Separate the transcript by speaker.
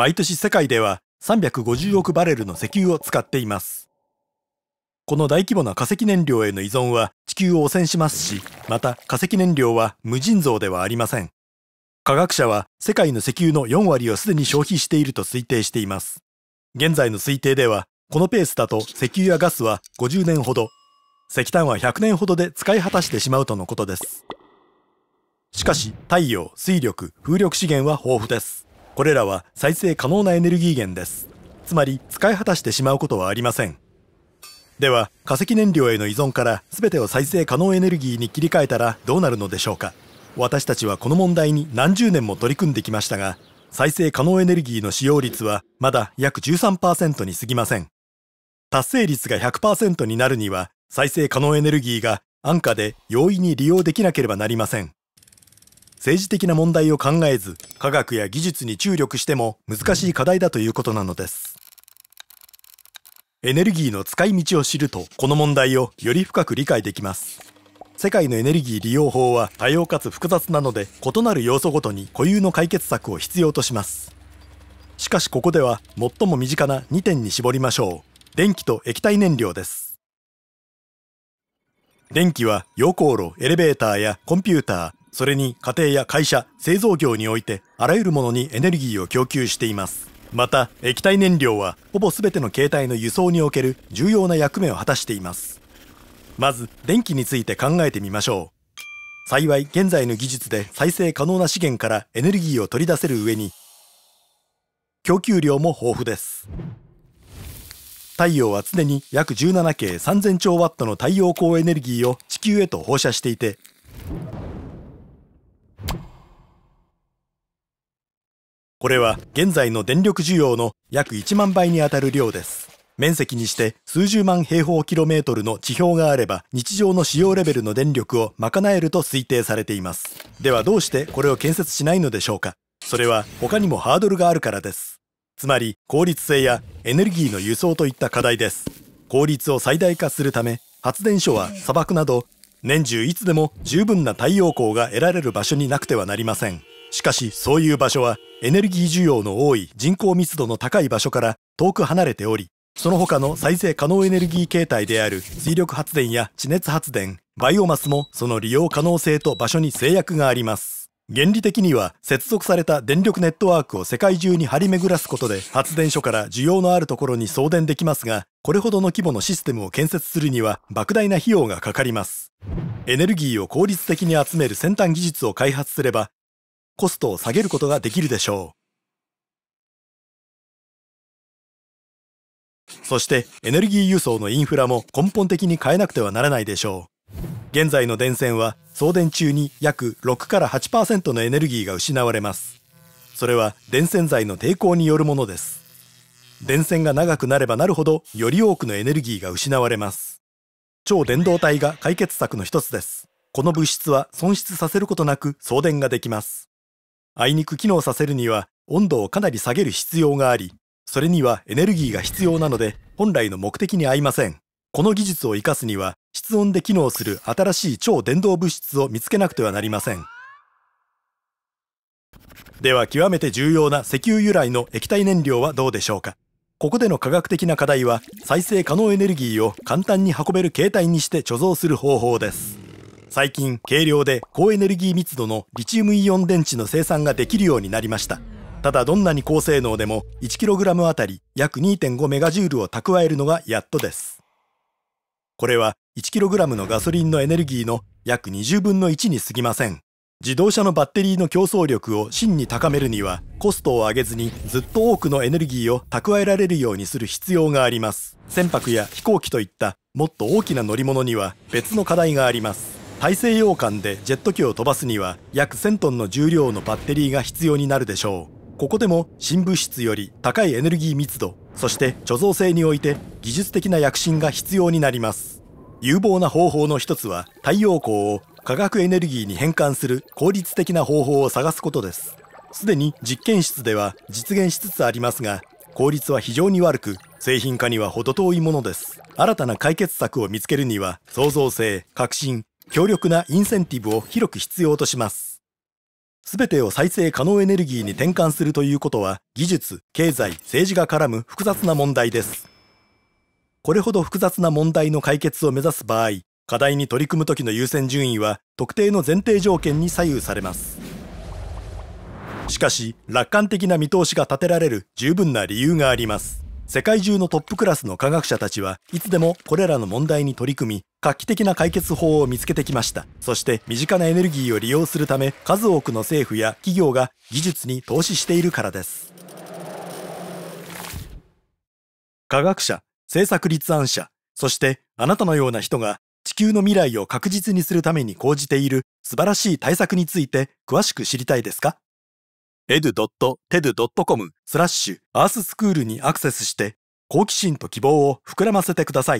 Speaker 1: 毎年世界では350億バレルの石油を使っています。この大規模な化石燃料への依存は地球を汚染しますし、また化石燃料は無尽蔵ではありません。科学者は世界の石油の4割をすでに消費していると推定しています。現在の推定では、このペースだと石油やガスは50年ほど、石炭は100年ほどで使い果たしてしまうとのことです。しかし、太陽、水力、風力資源は豊富です。これらは再生可能なエネルギー源ですつまり使い果たしてしまうことはありませんでは化石燃料への依存から全てを再生可能エネルギーに切り替えたらどうなるのでしょうか私たちはこの問題に何十年も取り組んできましたが再生可能エネルギーの使用率はまだ約13%に過ぎません達成率が100%になるには再生可能エネルギーが安価で容易に利用できなければなりません政治的な問題を考えず科学や技術に注力しても難しい課題だということなのですエネルギーの使い道を知るとこの問題をより深く理解できます世界のエネルギー利用法は多様かつ複雑なので異なる要素ごとに固有の解決策を必要としますしかしここでは最も身近な2点に絞りましょう電気と液体燃料です電気は溶鉱炉エレベーターやコンピューターそれに家庭や会社、製造業においてあらゆるものにエネルギーを供給しています。また、液体燃料はほぼ全ての携帯の輸送における重要な役目を果たしています。まず、電気について考えてみましょう。幸い、現在の技術で再生可能な資源からエネルギーを取り出せる上に、供給量も豊富です。太陽は常に約17系3000兆ワットの太陽光エネルギーを地球へと放射していて、これは現在の電力需要の約1万倍にあたる量です。面積にして数十万平方キロメートルの地表があれば日常の使用レベルの電力を賄えると推定されています。ではどうしてこれを建設しないのでしょうかそれは他にもハードルがあるからです。つまり効率性やエネルギーの輸送といった課題です。効率を最大化するため発電所は砂漠など年中いつでも十分な太陽光が得られる場所になくてはなりません。しかしそういう場所はエネルギー需要の多い人口密度の高い場所から遠く離れておりその他の再生可能エネルギー形態である水力発電や地熱発電バイオマスもその利用可能性と場所に制約があります原理的には接続された電力ネットワークを世界中に張り巡らすことで発電所から需要のあるところに送電できますがこれほどの規模のシステムを建設するには莫大な費用がかかりますエネルギーを効率的に集める先端技術を開発すればコストを下げることができるでしょう。そしてエネルギー輸送のインフラも根本的に変えなくてはならないでしょう。現在の電線は送電中に約6から8%のエネルギーが失われます。それは電線材の抵抗によるものです。電線が長くなればなるほどより多くのエネルギーが失われます超電導体が解決策の一つですこの物質は損失させることなく送電ができますあいにく機能させるには温度をかなり下げる必要があり、それにはエネルギーが必要なので本来の目的に合いません。この技術を活かすには室温で機能する新しい超伝導物質を見つけなくてはなりません。では極めて重要な石油由来の液体燃料はどうでしょうかここでの科学的な課題は再生可能エネルギーを簡単に運べる形態にして貯蔵する方法です最近軽量で高エネルギー密度のリチウムイオン電池の生産ができるようになりましたただどんなに高性能でも 1kg あたり約 2.5MJ を蓄えるのがやっとですこれは 1kg のガソリンのエネルギーの約20分の1に過ぎません自動車のバッテリーの競争力を真に高めるにはコストを上げずにずっと多くのエネルギーを蓄えられるようにする必要があります船舶や飛行機といったもっと大きな乗り物には別の課題があります大西洋間でジェット機を飛ばすには約1000トンの重量のバッテリーが必要になるでしょうここでも新物質より高いエネルギー密度そして貯蔵性において技術的な躍進が必要になります有望な方法の一つは太陽光を化学エネルギーに変換する効率的な方法を探すことですすでに実験室では実現しつつありますが効率は非常に悪く製品化には程遠いものです新たな解決策を見つけるには創造性革新強力なインセンティブを広く必要とします。すべてを再生可能エネルギーに転換するということは、技術、経済、政治が絡む複雑な問題です。これほど複雑な問題の解決を目指す場合、課題に取り組む時の優先順位は特定の前提条件に左右されますしかし楽観的な見通しが立てられる十分な理由があります世界中のトップクラスの科学者たちはいつでもこれらの問題に取り組み画期的な解決法を見つけてきましたそして身近なエネルギーを利用するため数多くの政府や企業が技術に投資しているからです科学者政策立案者そしてあなたのような人が地球の未来を確実にするために講じている素晴らしい対策について詳しく知りたいですか e d t e d c o m スラッシュアーススクールにアクセスして好奇心と希望を膨らませてください。